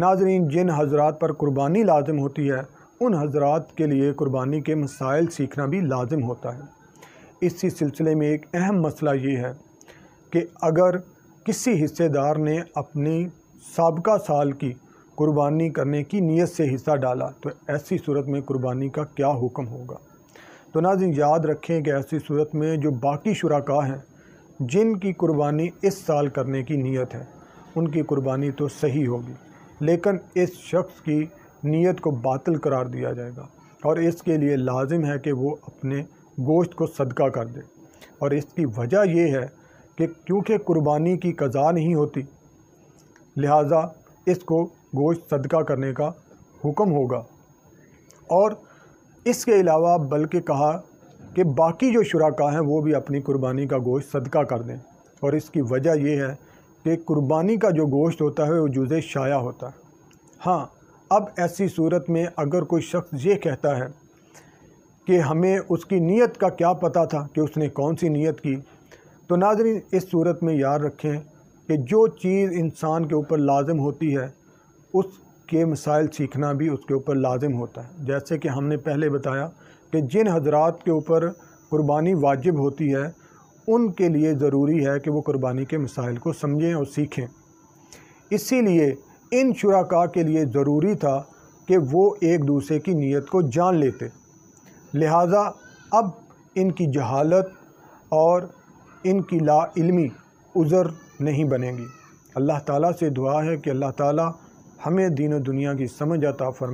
नाजरीन जिन हजरात पर कुर्बानी लाजम होती है उन हजरात के लिए कुर्बानी के मसाइल सीखना भी लाजम होता है इसी सिलसिले में एक अहम मसला ये है कि अगर किसी हिस्सेदार ने अपनी सबका साल की कुर्बानी करने की नीयत से हिस्सा डाला तो ऐसी सूरत में कुर्बानी का क्या हुक्म होगा तो नाजिन याद रखें कि ऐसी सूरत में जो बाकी शुराक़ा हैं जिनकी कुर्बानी इस साल करने की नीयत है उनकी कुर्बानी तो सही होगी लेकिन इस शख्स की नीयत को बातिल करार दिया जाएगा और इसके लिए लाजिम है कि वो अपने गोश्त को सदका कर दे और इसकी वजह यह है कि क्योंकि कुर्बानी की कज़ा नहीं होती लिहाजा इसको गोश्त सदका करने का हुक्म होगा और इसके अलावा बल्कि कहा कि बाकी जो शुरा हैं वो भी अपनी कुर्बानी का गोश्त सदका कर दें और इसकी वजह यह है कि कुर्बानी का जो गोश्त होता है वो जुज़े शाया होता है हाँ अब ऐसी सूरत में अगर कोई शख्स ये कहता है कि हमें उसकी नीयत का क्या पता था कि उसने कौन सी नीयत की तो नाजरीन इस सूरत में याद रखें कि जो चीज़ इंसान के ऊपर लाजम होती है उसके मसाइल सीखना भी उसके ऊपर लाजम होता है जैसे कि हमने पहले बताया कि जिन हजरात के ऊपर कुर्बानी वाजिब होती है उनके लिए ज़रूरी है कि वो कुर्बानी के मसाइल को समझें और सीखें इसीलिए इन शुरा के लिए ज़रूरी था कि वो एक दूसरे की नीयत को जान लेते लिहाजा अब इनकी जहालत और इनकी ला उज़र नहीं बनेगी अल्लाह ताला से दुआ है कि अल्लाह ताला हमें दीन दुनिया की समझ अता फरमा